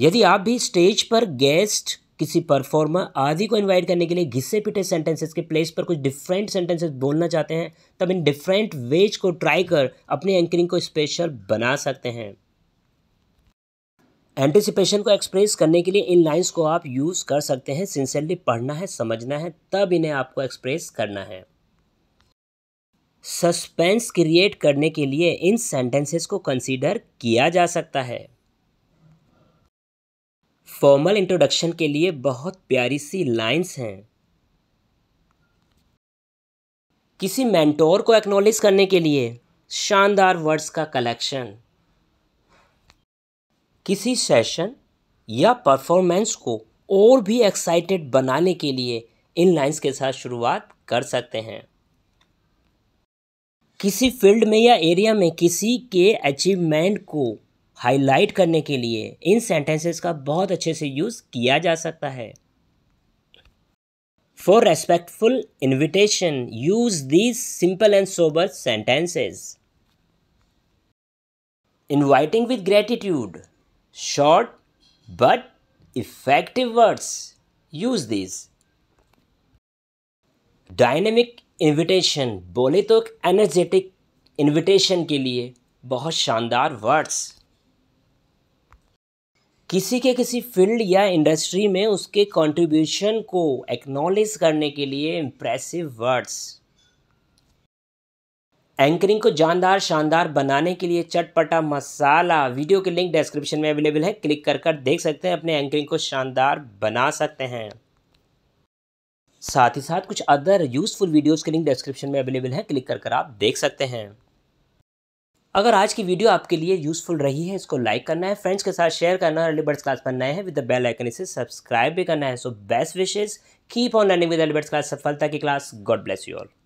यदि आप भी स्टेज पर गेस्ट किसी परफॉर्मर आदि को इनवाइट करने के लिए घिसे पिटे सेंटेंसेस के प्लेस पर कुछ डिफरेंट सेंटेंसेस बोलना चाहते हैं तब इन डिफरेंट वेज को ट्राई कर अपनी एंकरिंग को स्पेशल बना सकते हैं एंटिसिपेशन को एक्सप्रेस करने के लिए इन लाइंस को आप यूज़ कर सकते हैं सिंसियरली पढ़ना है समझना है तब इन्हें आपको एक्सप्रेस करना है सस्पेंस क्रिएट करने के लिए इन सेंटेंसेस को कंसीडर किया जा सकता है फॉर्मल इंट्रोडक्शन के लिए बहुत प्यारी सी लाइंस हैं किसी मेंटोर को एक्नोलेज करने के लिए शानदार वर्ड्स का कलेक्शन किसी सेशन या परफॉर्मेंस को और भी एक्साइटेड बनाने के लिए इन लाइंस के साथ शुरुआत कर सकते हैं किसी फील्ड में या एरिया में किसी के अचीवमेंट को हाईलाइट करने के लिए इन सेंटेंसेस का बहुत अच्छे से यूज़ किया जा सकता है for respectful invitation use these simple and sober sentences inviting with gratitude short but effective words use these dynamic invitation बोले तो एक एनर्जेटिक इन्विटेशन के लिए बहुत शानदार वर्ड्स किसी के किसी फील्ड या इंडस्ट्री में उसके कंट्रीब्यूशन को एक्नॉलेज करने के लिए इम्प्रेसिव वर्ड्स एंकरिंग को जानदार शानदार बनाने के लिए चटपटा मसाला वीडियो के लिंक डिस्क्रिप्शन में अवेलेबल है क्लिक कर कर देख सकते हैं अपने एंकरिंग को शानदार बना सकते हैं साथ ही साथ कुछ अदर यूज़फुल वीडियोस के लिंक डिस्क्रिप्शन में अवेलेबल है क्लिक कर कर आप देख सकते हैं अगर आज की वीडियो आपके लिए यूज़फुल रही है इसको लाइक करना है फ्रेंड्स के साथ शेयर करना है अलीबर्ड्स क्लास पर नए हैं विद द बेल आइकन इसे सब्सक्राइब भी करना है so best wishes keep on learning with Alibirds class सफलता की class God bless you all